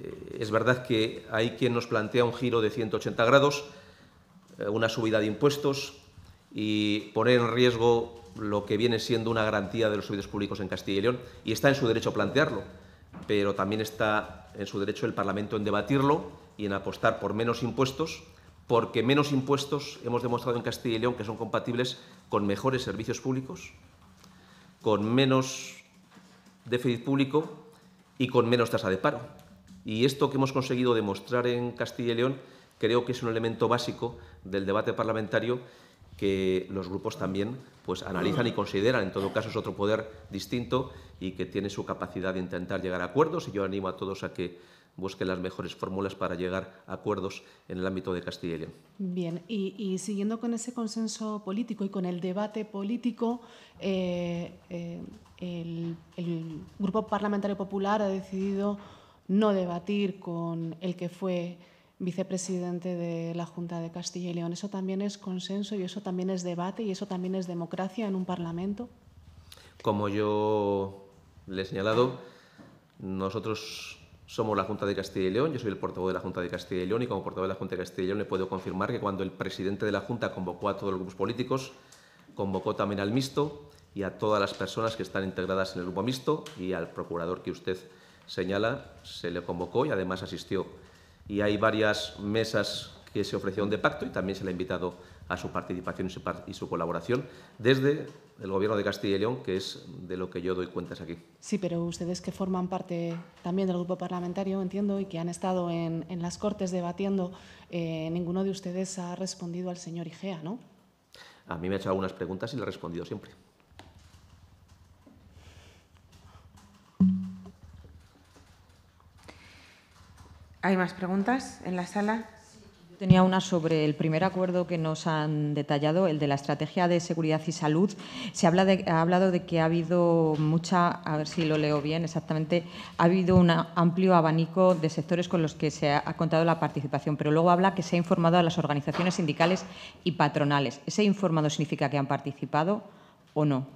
Eh, es verdad que hay quien nos plantea un giro de 180 grados, eh, una subida de impuestos y poner en riesgo lo que viene siendo una garantía de los servicios públicos en Castilla y León, y está en su derecho plantearlo pero también está en su derecho el Parlamento en debatirlo y en apostar por menos impuestos, porque menos impuestos hemos demostrado en Castilla y León que son compatibles con mejores servicios públicos, con menos déficit público y con menos tasa de paro. Y esto que hemos conseguido demostrar en Castilla y León creo que es un elemento básico del debate parlamentario que los grupos también pues analizan y consideran, en todo caso es otro poder distinto y que tiene su capacidad de intentar llegar a acuerdos y yo animo a todos a que busquen las mejores fórmulas para llegar a acuerdos en el ámbito de Castilla y León. Bien, y, siguiendo con ese consenso político y con el debate político, eh, eh, el, el Grupo Parlamentario Popular ha decidido no debatir con el que fue vicepresidente de la Junta de Castilla y León. ¿Eso también es consenso y eso también es debate y eso también es democracia en un Parlamento? Como yo le he señalado, nosotros somos la Junta de Castilla y León, yo soy el portavoz de la Junta de Castilla y León y como portavoz de la Junta de Castilla y León le puedo confirmar que cuando el presidente de la Junta convocó a todos los grupos políticos, convocó también al mixto y a todas las personas que están integradas en el grupo mixto y al procurador que usted señala, se le convocó y además asistió y hay varias mesas que se ofrecieron de pacto y también se le ha invitado a su participación y su, colaboración desde el Gobierno de Castilla y León, que es de lo que yo doy cuentas aquí. Sí, pero ustedes que forman parte también del grupo parlamentario, entiendo, y que han estado en, las Cortes debatiendo, eh, ninguno de ustedes ha respondido al señor Igea, ¿no? A mí me ha hecho algunas preguntas y le he respondido siempre. ¿Hay más preguntas en la sala? Tenía una sobre el primer acuerdo que nos han detallado, el de la estrategia de seguridad y salud. Se habla de, ha hablado de que ha habido mucha, a ver si lo leo bien exactamente, ha habido un amplio abanico de sectores con los que se ha, contado la participación, pero luego habla que se ha informado a las organizaciones sindicales y patronales. ¿Ese informado significa que han participado o no?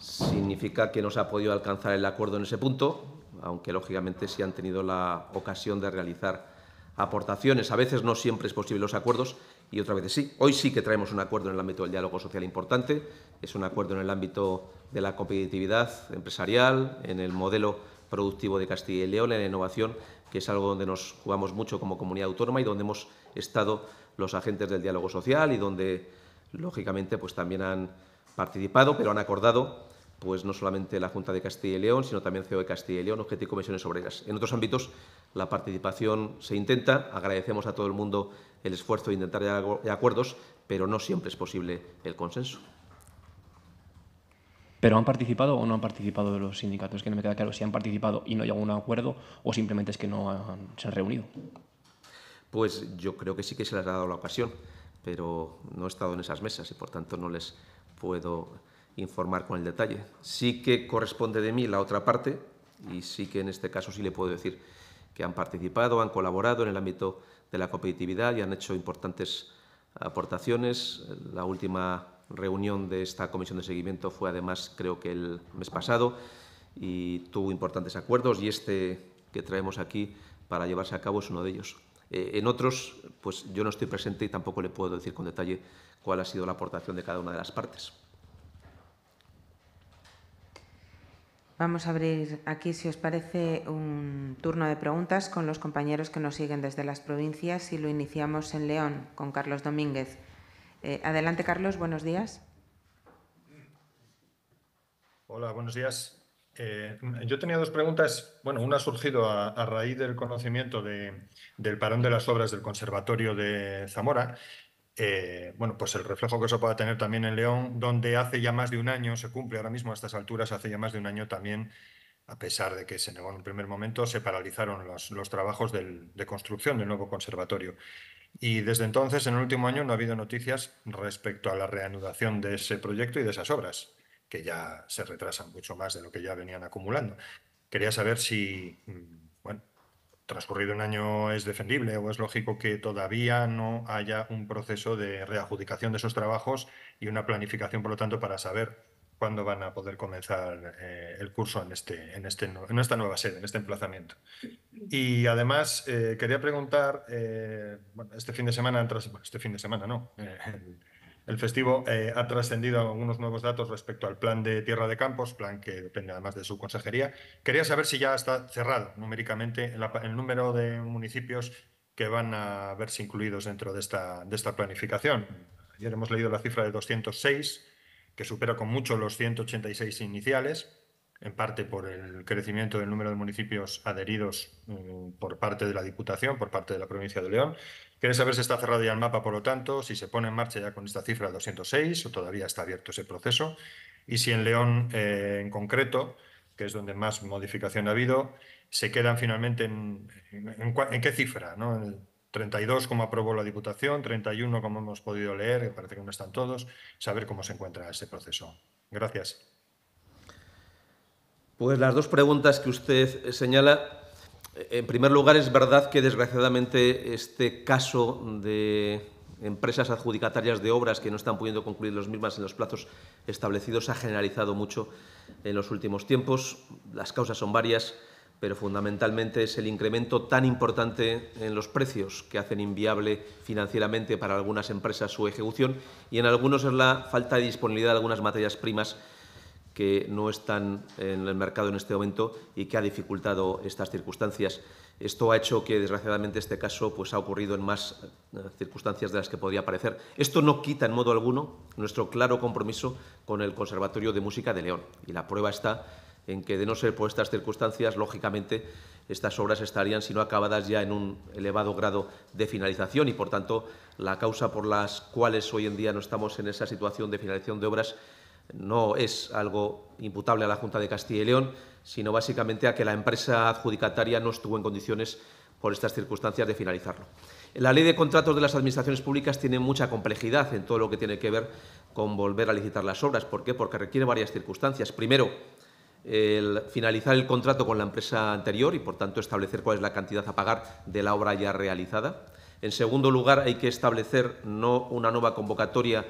Significa que no se ha podido alcanzar el acuerdo en ese punto, aunque lógicamente sí han tenido la ocasión de realizar aportaciones. A veces no siempre es posible los acuerdos y otras veces sí. Hoy sí que traemos un acuerdo en el ámbito del diálogo social importante, es un acuerdo en el ámbito de la competitividad empresarial, en el modelo productivo de Castilla y León, en la innovación, que es algo donde nos jugamos mucho como comunidad autónoma y donde hemos estado los agentes del diálogo social y donde, lógicamente, pues también han participado, pero han acordado pues no solamente la Junta de Castilla y León, sino también CEO de Castilla y León, Objetivo de Comisiones Obreras. En otros ámbitos la participación se intenta, agradecemos a todo el mundo el esfuerzo de intentar llegar a acuerdos, pero no siempre es posible el consenso. ¿Pero han participado o no han participado de los sindicatos? que no me queda claro si han participado y no hay algún acuerdo o simplemente es que no se han reunido. Pues yo creo que sí que se les ha dado la ocasión, pero no he estado en esas mesas y por tanto no les puedo informar con el detalle. Sí que corresponde de mí la otra parte y sí que en este caso sí le puedo decir que han participado, han colaborado en el ámbito de la competitividad y han hecho importantes aportaciones. La última reunión de esta comisión de seguimiento fue además creo que el mes pasado y tuvo importantes acuerdos y este que traemos aquí para llevarse a cabo es uno de ellos. Eh, en otros, pues yo no estoy presente y tampoco le puedo decir con detalle cuál ha sido la aportación de cada una de las partes. Vamos a abrir aquí, si os parece, un turno de preguntas con los compañeros que nos siguen desde las provincias y lo iniciamos en León con Carlos Domínguez. Eh, adelante, Carlos, buenos días. Hola, buenos días. Eh, yo tenía dos preguntas. Bueno, una ha surgido a, raíz del conocimiento del parón de las obras del Conservatorio de Zamora eh, bueno, pues el reflejo que eso pueda tener también en León, donde hace ya más de un año, se cumple ahora mismo a estas alturas, hace ya más de un año también, a pesar de que se negó en un primer momento, se paralizaron los, trabajos de construcción del nuevo conservatorio. Y desde entonces, en el último año, no ha habido noticias respecto a la reanudación de ese proyecto y de esas obras, que ya se retrasan mucho más de lo que ya venían acumulando. Quería saber si mm, transcurrido un año es defendible o es lógico que todavía no haya un proceso de readjudicación de esos trabajos y una planificación, por lo tanto, para saber cuándo van a poder comenzar eh, el curso en, este, en, este, esta nueva sede, en este emplazamiento. Y además, eh, quería preguntar, eh, este fin de semana, este fin de semana no, El festivo eh, ha trascendido algunos nuevos datos respecto al plan de Tierra de Campos, plan que depende además de su consejería. Quería saber si ya está cerrado numéricamente el, número de municipios que van a verse incluidos dentro de esta, de esta planificación. Ayer hemos leído la cifra de 206, que supera con mucho los 186 iniciales en parte por el crecimiento del número de municipios adheridos mm, por parte de la Diputación, por parte de la provincia de León. Quieren saber si está cerrado ya el mapa, por lo tanto, si se pone en marcha ya con esta cifra 206 o todavía está abierto ese proceso. Y si en León, eh, en concreto, que es donde más modificación ha habido, se quedan finalmente en, qué cifra, ¿no? En el 32 como aprobó la Diputación, 31 como hemos podido leer, que parece que no están todos, saber cómo se encuentra ese proceso. Gracias. Pues las dos preguntas que usted eh, señala, eh, en primer lugar es verdad que desgraciadamente este caso de empresas adjudicatarias de obras que no están pudiendo concluir las mismas en los plazos establecidos ha generalizado mucho en los últimos tiempos. Las causas son varias, pero fundamentalmente es el incremento tan importante en los precios que hacen inviable financieramente para algunas empresas su ejecución y en algunos es la falta de disponibilidad de algunas materias primas que no están en el mercado en este momento y que ha dificultado estas circunstancias. Esto ha hecho que, desgraciadamente, este caso pues, ha ocurrido en más eh, circunstancias de las que podría parecer. Esto no quita en modo alguno nuestro claro compromiso con el Conservatorio de Música de León. Y la prueba está en que, de no ser por estas circunstancias, lógicamente, estas obras estarían, si no acabadas, ya en un elevado grado de finalización y, por tanto, la causa por las cuales hoy en día no estamos en esa situación de finalización de obras no es algo imputable a la Junta de Castilla y León, sino básicamente a que la empresa adjudicataria no estuvo en condiciones por estas circunstancias de finalizarlo. La ley de contratos de las administraciones públicas tiene mucha complejidad en todo lo que tiene que ver con volver a licitar las obras. ¿Por qué? Porque requiere varias circunstancias. Primero, el finalizar el contrato con la empresa anterior y, por tanto, establecer cuál es la cantidad a pagar de la obra ya realizada. En segundo lugar, hay que establecer no una nueva convocatoria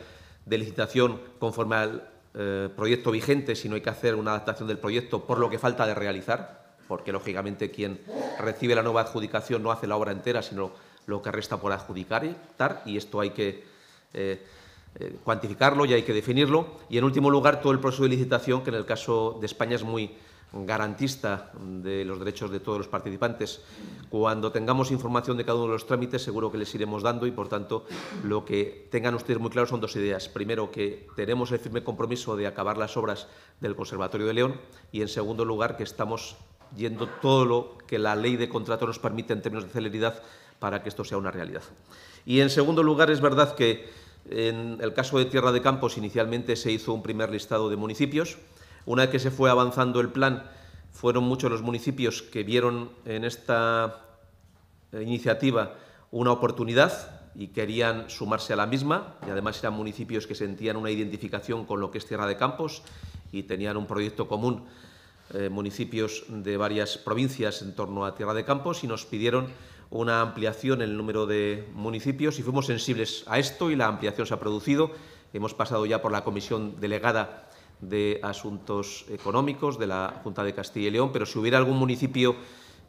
de licitación conforme al eh, proyecto vigente, sino hay que hacer una adaptación del proyecto por lo que falta de realizar, porque lógicamente quien recibe la nueva adjudicación no hace la obra entera, sino lo que resta por adjudicar y, y esto hay que eh, eh, cuantificarlo y hay que definirlo. Y en último lugar, todo el proceso de licitación, que en el caso de España es muy, garantista de los derechos de todos los participantes. Cuando tengamos información de cada uno de los trámites, seguro que les iremos dando y, por tanto, lo que tengan ustedes muy claro son dos ideas. Primero, que tenemos el firme compromiso de acabar las obras del Conservatorio de León y, en segundo lugar, que estamos yendo todo lo que la ley de contrato nos permite en términos de celeridad para que esto sea una realidad. Y, en segundo lugar, es verdad que en el caso de Tierra de Campos inicialmente se hizo un primer listado de municipios una vez que se fue avanzando el plan, fueron muchos los municipios que vieron en esta eh, iniciativa una oportunidad y querían sumarse a la misma, y además eran municipios que sentían una identificación con lo que es Tierra de Campos y tenían un proyecto común, eh, municipios de varias provincias en torno a Tierra de Campos, y nos pidieron una ampliación en el número de municipios y fuimos sensibles a esto y la ampliación se ha producido. Hemos pasado ya por la comisión delegada de Asuntos Económicos de la Junta de Castilla y León, pero si hubiera algún municipio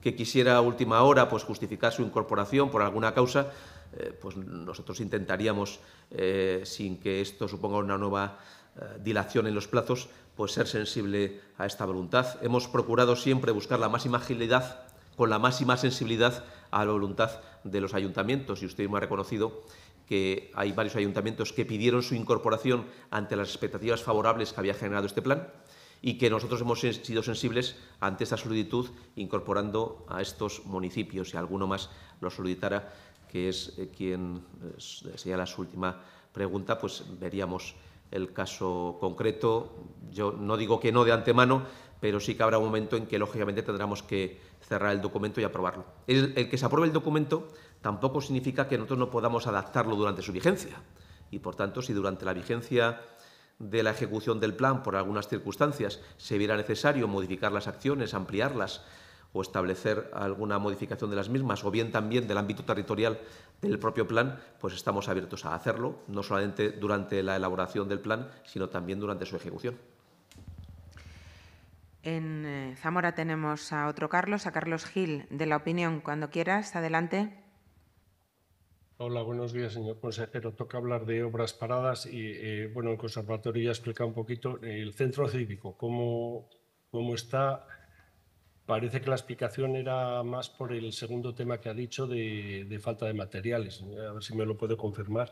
que quisiera a última hora pues, justificar su incorporación por alguna causa, eh, pues nosotros intentaríamos, eh, sin que esto suponga una nueva eh, dilación en los plazos, pues ser sensible a esta voluntad. Hemos procurado siempre buscar la máxima agilidad con la máxima sensibilidad a la voluntad de los ayuntamientos y usted mismo ha reconocido que hay varios ayuntamientos que pidieron su incorporación ante las expectativas favorables que había generado este plan y que nosotros hemos sido sensibles ante esta solicitud incorporando a estos municipios y alguno más lo solicitara, que es eh, quien sería la última pregunta, pues veríamos el caso concreto. Yo no digo que no de antemano, pero sí que habrá un momento en que lógicamente tendremos que cerrar el documento y aprobarlo. el que se apruebe el documento tampoco significa que nosotros no podamos adaptarlo durante su vigencia. Y por tanto, si durante la vigencia de la ejecución del plan, por algunas circunstancias, se viera necesario modificar las acciones, ampliarlas o establecer alguna modificación de las mismas, o bien también del ámbito territorial del propio plan, pues estamos abiertos a hacerlo, no solamente durante la elaboración del plan, sino también durante su ejecución. En eh, Zamora tenemos a otro Carlos, a Carlos Gil, de la opinión. Cuando quieras, adelante. Hola, buenos días, señor consejero. Toca hablar de obras paradas y, eh, bueno, el conservatorio ya explica un poquito eh, el centro cívico, cómo, cómo está. Parece que la explicación era más por el segundo tema que ha dicho de, falta de materiales. ¿eh? A ver si me lo puede confirmar.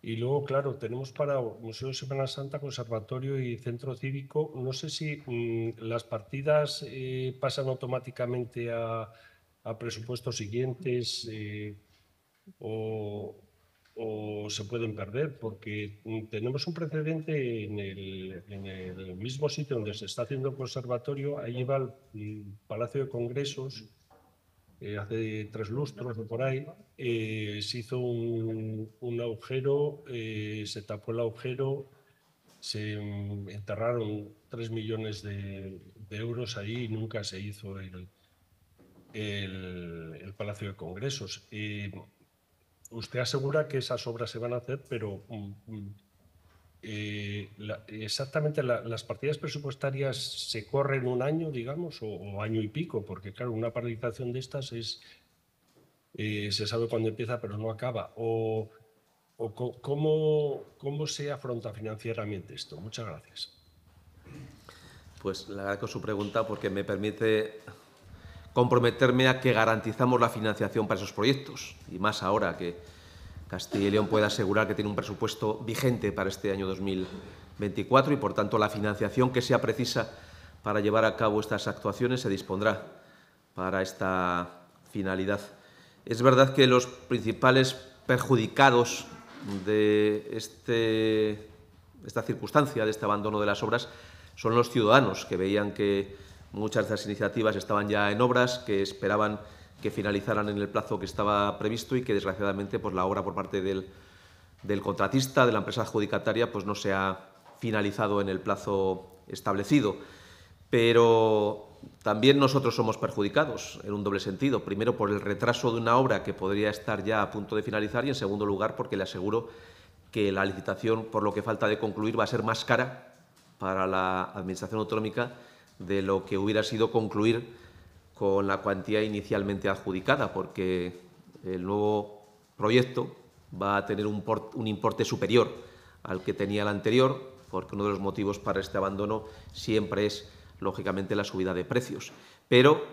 Y luego, claro, tenemos para Museo de Semana Santa, Conservatorio y Centro Cívico. No sé si mm, las partidas pasan automáticamente a, presupuestos siguientes o, se pueden perder, porque mm, tenemos un precedente en el, en el, mismo sitio donde se está haciendo el conservatorio, ahí va el, mm, Palacio de Congresos, eh, hace tres lustros o por ahí, eh, se hizo un, agujero, eh, se tapó el agujero, se mm, enterraron tres millones de, euros ahí y nunca se hizo el, el Palacio de Congresos usted asegura que esas obras se van a hacer, pero mm, mm, eh, exactamente las partidas presupuestarias se corren un año, digamos, o, año y pico, porque claro, una paralización de estas es eh, se sabe cuándo empieza, pero no acaba. O, cómo, cómo se afronta financieramente esto. Muchas gracias. Pues le agradezco su pregunta porque me permite comprometerme a que garantizamos la financiación para esos proyectos, y más ahora que Castilla y León pueda asegurar que tiene un presupuesto vigente para este año 2024 y, por tanto, la financiación que sea precisa para llevar a cabo estas actuaciones se dispondrá para esta finalidad. Es verdad que los principales perjudicados de este, esta circunstancia, de este abandono de las obras, son los ciudadanos que veían que Muchas de esas iniciativas estaban ya en obras que esperaban que finalizaran en el plazo que estaba previsto y que desgraciadamente por pues, la obra por parte del, contratista, de la empresa adjudicataria, pues, no se ha finalizado en el plazo establecido. Pero también nosotros somos perjudicados en un doble sentido. Primero, por el retraso de una obra que podría estar ya a punto de finalizar y, en segundo lugar, porque le aseguro que la licitación, por lo que falta de concluir, va a ser más cara para la Administración Autonómica de lo que hubiera sido concluir con la cuantía inicialmente adjudicada, porque el nuevo proyecto va a tener un, importe superior al que tenía el anterior, porque uno de los motivos para este abandono siempre es, lógicamente, la subida de precios. Pero,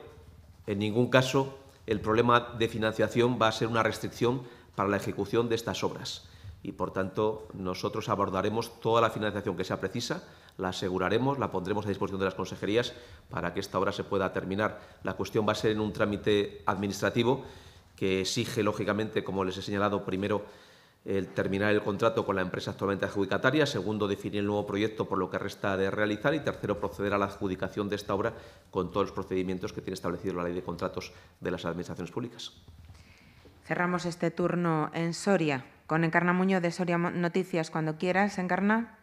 en ningún caso, el problema de financiación va a ser una restricción para la ejecución de estas obras. Y, por tanto, nosotros abordaremos toda la financiación que sea precisa la aseguraremos, la pondremos a disposición de las consejerías para que esta obra se pueda terminar. La cuestión va a ser en un trámite administrativo que exige, lógicamente, como les he señalado, primero el terminar el contrato con la empresa actualmente adjudicataria, segundo, definir el nuevo proyecto por lo que resta de realizar y tercero, proceder a la adjudicación de esta obra con todos los procedimientos que tiene establecido la Ley de Contratos de las Administraciones Públicas. Cerramos este turno en Soria con Encarna Muñoz de Soria Noticias. Cuando quieras, Encarna.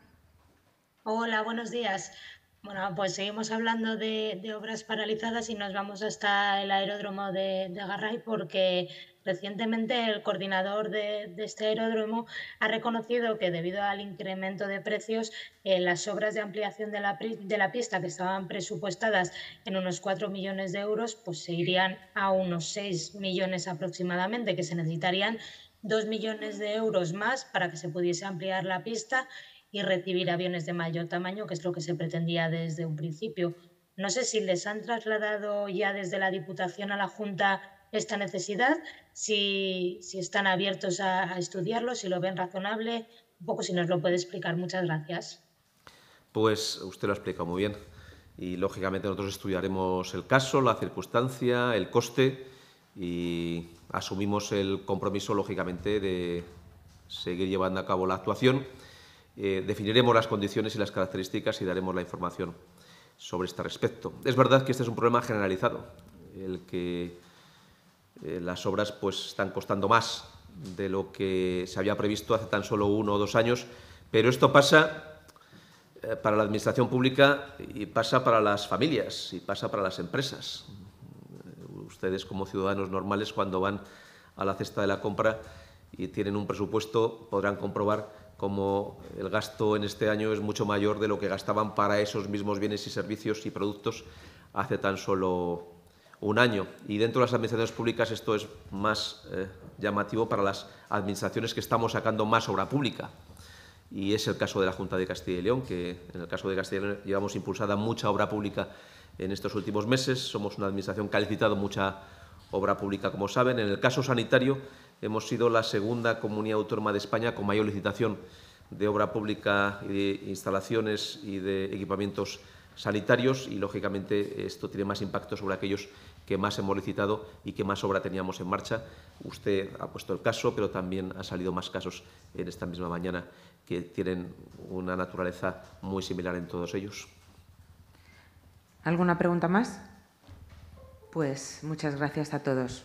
Hola, buenos días. Bueno, pues seguimos hablando de, obras paralizadas y nos vamos hasta el aeródromo de, de porque recientemente el coordinador de, este aeródromo ha reconocido que debido al incremento de precios, eh, las obras de ampliación de la, de la pista que estaban presupuestadas en unos 4 millones de euros, pues se irían a unos 6 millones aproximadamente, que se necesitarían 2 millones de euros más para que se pudiese ampliar la pista y recibir aviones de mayor tamaño, que es lo que se pretendía desde un principio. No sé si les han trasladado ya desde la Diputación a la Junta esta necesidad, si, están abiertos a, a, estudiarlo, si lo ven razonable, un poco si nos lo puede explicar. Muchas gracias. Pues usted lo ha explicado muy bien y lógicamente nosotros estudiaremos el caso, la circunstancia, el coste y asumimos el compromiso lógicamente de seguir llevando a cabo la actuación eh, definiremos las condiciones y las características y daremos la información sobre este respecto. Es verdad que este es un problema generalizado, el que eh, las obras pues, están costando más de lo que se había previsto hace tan solo uno o dos años, pero esto pasa eh, para la Administración Pública y pasa para las familias y pasa para las empresas. Ustedes como ciudadanos normales cuando van a la cesta de la compra y tienen un presupuesto podrán comprobar como el gasto en este año es mucho mayor de lo que gastaban para esos mismos bienes y servicios y productos hace tan solo un año. Y dentro de las administraciones públicas esto es más eh, llamativo para las administraciones que estamos sacando más obra pública. Y es el caso de la Junta de Castilla y León, que en el caso de Castilla y León llevamos impulsada mucha obra pública en estos últimos meses. Somos una administración que ha licitado mucha obra pública, como saben. En el caso sanitario hemos sido la segunda comunidad autónoma de España con mayor licitación de obra pública y de instalaciones y de equipamientos sanitarios y, lógicamente, esto tiene más impacto sobre aquellos que más hemos licitado y que más obra teníamos en marcha. Usted ha puesto el caso, pero también han salido más casos en esta misma mañana que tienen una naturaleza muy similar en todos ellos. ¿Alguna pregunta más? Pues muchas gracias a todos.